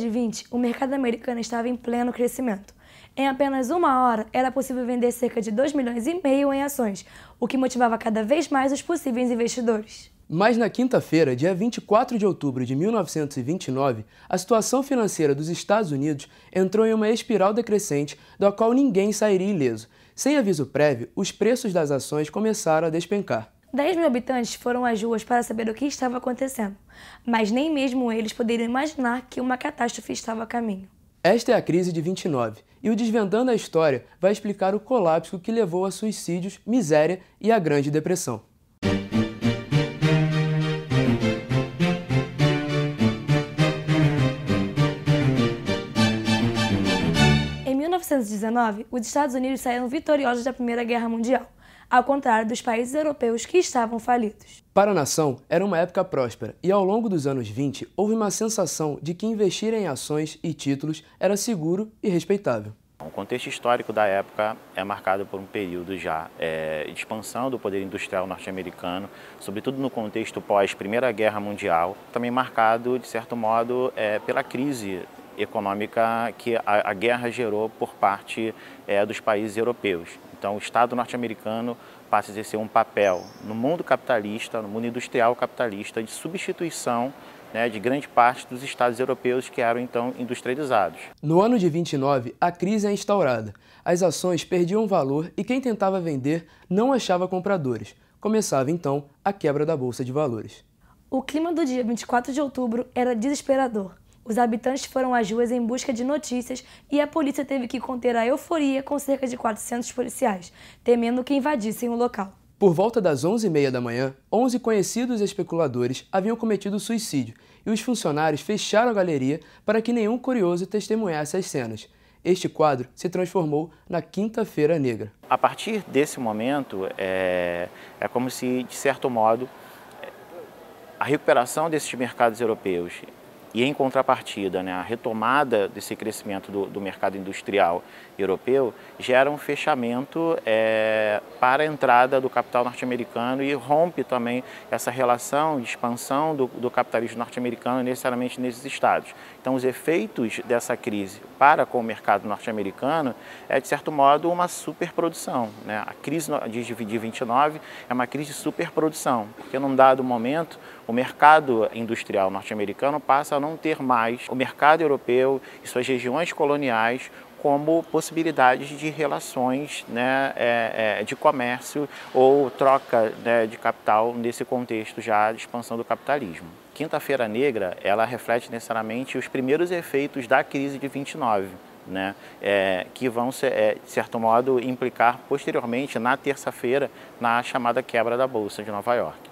de 20, o mercado americano estava em pleno crescimento. Em apenas uma hora, era possível vender cerca de 2 milhões e meio em ações, o que motivava cada vez mais os possíveis investidores. Mas na quinta-feira, dia 24 de outubro de 1929, a situação financeira dos Estados Unidos entrou em uma espiral decrescente da qual ninguém sairia ileso. Sem aviso prévio, os preços das ações começaram a despencar. 10 mil habitantes foram às ruas para saber o que estava acontecendo, mas nem mesmo eles poderiam imaginar que uma catástrofe estava a caminho. Esta é a crise de 29, e o Desvendando a História vai explicar o colapso que levou a suicídios, miséria e a Grande Depressão. Em 1919, os Estados Unidos saíram vitoriosos da Primeira Guerra Mundial, ao contrário dos países europeus que estavam falidos. Para a nação, era uma época próspera e ao longo dos anos 20 houve uma sensação de que investir em ações e títulos era seguro e respeitável. O contexto histórico da época é marcado por um período já é, de expansão do poder industrial norte-americano, sobretudo no contexto pós-Primeira Guerra Mundial, também marcado, de certo modo, é, pela crise econômica que a, a guerra gerou por parte é, dos países europeus. Então, o Estado norte-americano passa a exercer um papel no mundo capitalista, no mundo industrial capitalista, de substituição né, de grande parte dos estados europeus que eram então industrializados. No ano de 29, a crise é instaurada. As ações perdiam valor e quem tentava vender não achava compradores. Começava então a quebra da bolsa de valores. O clima do dia 24 de outubro era desesperador. Os habitantes foram às ruas em busca de notícias e a polícia teve que conter a euforia com cerca de 400 policiais, temendo que invadissem o local. Por volta das 11h30 da manhã, 11 conhecidos especuladores haviam cometido suicídio e os funcionários fecharam a galeria para que nenhum curioso testemunhasse as cenas. Este quadro se transformou na Quinta-feira Negra. A partir desse momento, é, é como se, de certo modo, a recuperação desses mercados europeus e em contrapartida, né, a retomada desse crescimento do, do, mercado industrial europeu gera um fechamento é, para a entrada do capital norte-americano e rompe também essa relação de expansão do, do capitalismo norte-americano necessariamente nesses estados. Então, os efeitos dessa crise para com o mercado norte-americano é, de certo modo, uma superprodução. Né? A crise de 29 é uma crise de superprodução, porque num dado momento o mercado industrial norte-americano passa a não ter mais o mercado europeu e suas regiões coloniais como possibilidades de relações né, é, é, de comércio ou troca né, de capital nesse contexto já de expansão do capitalismo. Quinta-feira Negra, ela reflete necessariamente os primeiros efeitos da crise de 29. Né, é, que vão, ser, é, de certo modo, implicar posteriormente, na terça-feira, na chamada quebra da Bolsa de Nova York.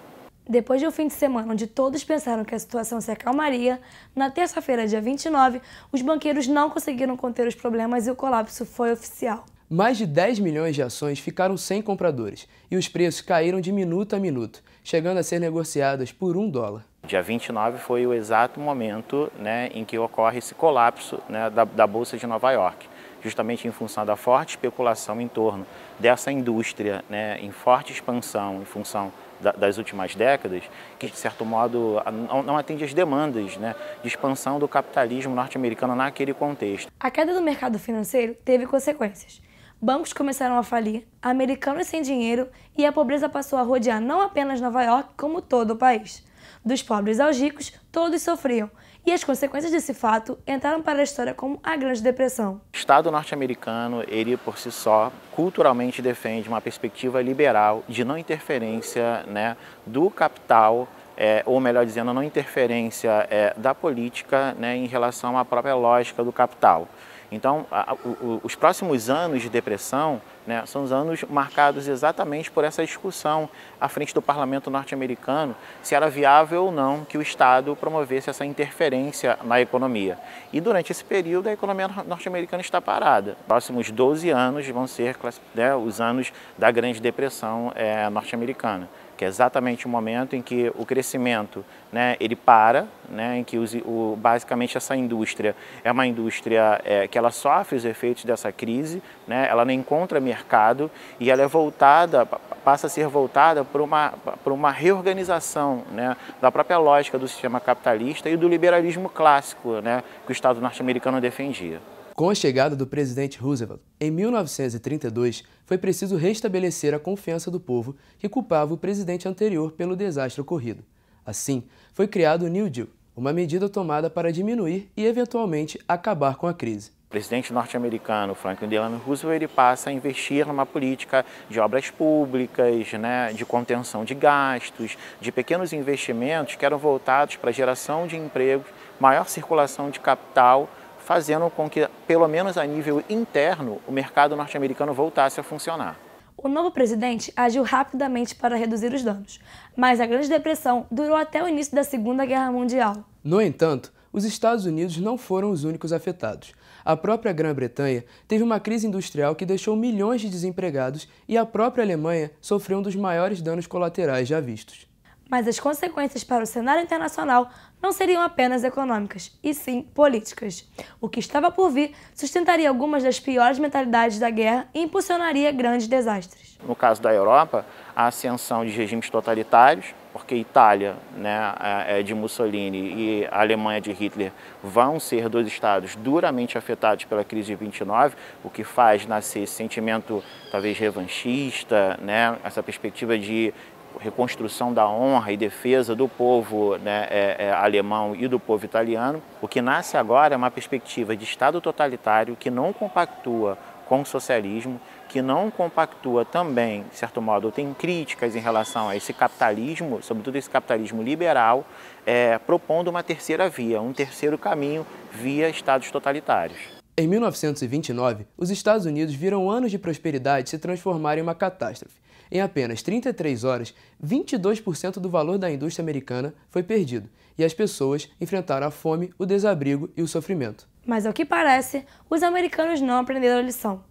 Depois de um fim de semana onde todos pensaram que a situação se acalmaria, na terça-feira, dia 29, os banqueiros não conseguiram conter os problemas e o colapso foi oficial. Mais de 10 milhões de ações ficaram sem compradores e os preços caíram de minuto a minuto, chegando a ser negociadas por um dólar. Dia 29 foi o exato momento né, em que ocorre esse colapso né, da, da Bolsa de Nova York justamente em função da forte especulação em torno dessa indústria né, em forte expansão, em função das últimas décadas, que de certo modo não atende às demandas né, de expansão do capitalismo norte-americano naquele contexto. A queda do mercado financeiro teve consequências. Bancos começaram a falir, americanos sem dinheiro e a pobreza passou a rodear não apenas Nova York, como todo o país. Dos pobres aos ricos, todos sofriam, e as consequências desse fato entraram para a história como a Grande Depressão. O Estado norte-americano, ele por si só, culturalmente defende uma perspectiva liberal de não interferência né, do capital é, ou melhor dizendo, não interferência é, da política né, em relação à própria lógica do capital. Então, a, o, os próximos anos de depressão né? São os anos marcados exatamente por essa discussão à frente do parlamento norte-americano se era viável ou não que o Estado promovesse essa interferência na economia. E durante esse período a economia norte-americana está parada. Próximos 12 anos vão ser né, os anos da Grande Depressão é, norte-americana que é exatamente o momento em que o crescimento né, ele para, né, em que o, basicamente essa indústria é uma indústria é, que ela sofre os efeitos dessa crise, né, ela não encontra mercado mercado e ela é voltada, passa a ser voltada para uma, para uma reorganização né, da própria lógica do sistema capitalista e do liberalismo clássico né, que o Estado norte-americano defendia. Com a chegada do presidente Roosevelt, em 1932, foi preciso restabelecer a confiança do povo que culpava o presidente anterior pelo desastre ocorrido. Assim, foi criado o New Deal, uma medida tomada para diminuir e, eventualmente, acabar com a crise. O presidente norte-americano Franklin Delano Roosevelt ele passa a investir numa política de obras públicas, né, de contenção de gastos, de pequenos investimentos que eram voltados para geração de empregos, maior circulação de capital, fazendo com que, pelo menos a nível interno, o mercado norte-americano voltasse a funcionar. O novo presidente agiu rapidamente para reduzir os danos, mas a Grande Depressão durou até o início da Segunda Guerra Mundial. No entanto, os Estados Unidos não foram os únicos afetados. A própria Grã-Bretanha teve uma crise industrial que deixou milhões de desempregados e a própria Alemanha sofreu um dos maiores danos colaterais já vistos mas as consequências para o cenário internacional não seriam apenas econômicas, e sim políticas. O que estava por vir sustentaria algumas das piores mentalidades da guerra e impulsionaria grandes desastres. No caso da Europa, a ascensão de regimes totalitários, porque Itália né, é, é de Mussolini e a Alemanha de Hitler vão ser dois estados duramente afetados pela crise de 29, o que faz nascer esse sentimento talvez revanchista, né, essa perspectiva de reconstrução da honra e defesa do povo né, é, é, alemão e do povo italiano. O que nasce agora é uma perspectiva de Estado totalitário que não compactua com o socialismo, que não compactua também, de certo modo, tem críticas em relação a esse capitalismo, sobretudo esse capitalismo liberal, é, propondo uma terceira via, um terceiro caminho via Estados totalitários. Em 1929, os Estados Unidos viram anos de prosperidade se transformar em uma catástrofe. Em apenas 33 horas, 22% do valor da indústria americana foi perdido e as pessoas enfrentaram a fome, o desabrigo e o sofrimento. Mas ao que parece, os americanos não aprenderam a lição.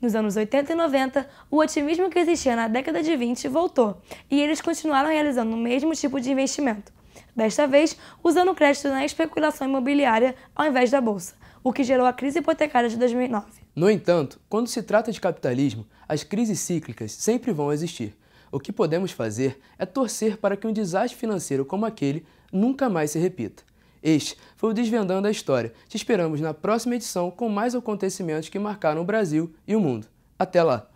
Nos anos 80 e 90, o otimismo que existia na década de 20 voltou e eles continuaram realizando o mesmo tipo de investimento. Desta vez, usando crédito na especulação imobiliária ao invés da bolsa, o que gerou a crise hipotecária de 2009. No entanto, quando se trata de capitalismo, as crises cíclicas sempre vão existir. O que podemos fazer é torcer para que um desastre financeiro como aquele nunca mais se repita. Este foi o Desvendando a História. Te esperamos na próxima edição com mais acontecimentos que marcaram o Brasil e o mundo. Até lá!